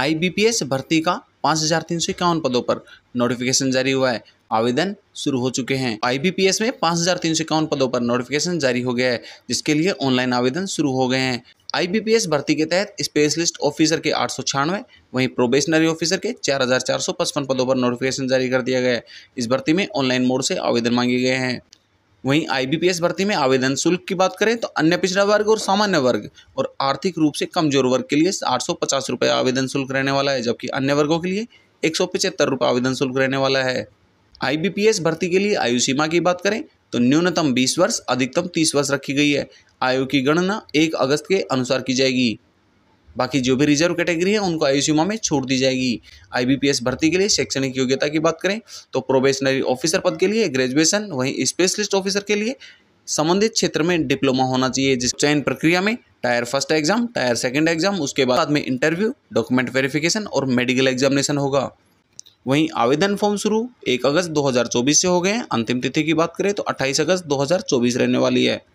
IBPS भर्ती का पाँच हजार तीन सौ इक्यावन पदों पर नोटिफिकेशन जारी हुआ है आवेदन शुरू हो चुके हैं आईबीपीएस में पाँच हजार तीन सौ इक्यावन पदों पर नोटिफिकेशन जारी हो गया है जिसके लिए ऑनलाइन आवेदन शुरू हो गए हैं आईबीपीएस भर्ती के तहत स्पेशलिस्ट ऑफिसर के आठ सौ छियानवे वहीं प्रोबेशनरी ऑफिसर के चार हजार चार सौ पचपन पदों पर नोटिफिकेशन जारी कर दिया गया है इस भर्ती में ऑनलाइन मोड से आवेदन मांगे गए हैं वहीं आईबीपीएस भर्ती में आवेदन शुल्क की बात करें तो अन्य पिछड़ा वर्ग और सामान्य वर्ग और आर्थिक रूप से कमजोर वर्ग के लिए आठ सौ पचास रुपये आवेदन शुल्क रहने वाला है जबकि अन्य वर्गों के लिए एक सौ रुपये आवेदन शुल्क रहने वाला है आईबीपीएस भर्ती के लिए आयु सीमा की बात करें तो न्यूनतम बीस वर्ष अधिकतम तीस वर्ष रखी गई है आयु की गणना एक अगस्त के अनुसार की जाएगी बाकी जो भी रिजर्व कैटेगरी है उनको आयुसीमा में छूट दी जाएगी आईबीपीएस भर्ती के लिए शैक्षणिक योग्यता की बात करें तो प्रोबेशनरी ऑफिसर पद के लिए ग्रेजुएशन वहीं स्पेशलिस्ट ऑफिसर के लिए संबंधित क्षेत्र में डिप्लोमा होना चाहिए जिस चयन प्रक्रिया में tier first exam tier second exam उसके बाद में इंटरव्यू डॉक्यूमेंट वेरिफिकेशन और मेडिकल एग्जामिनेशन होगा वहीं आवेदन फॉर्म शुरू 1 अगस्त 2024 से हो गए हैं अंतिम तिथि की बात करें तो 28 अगस्त 2024 रहने वाली है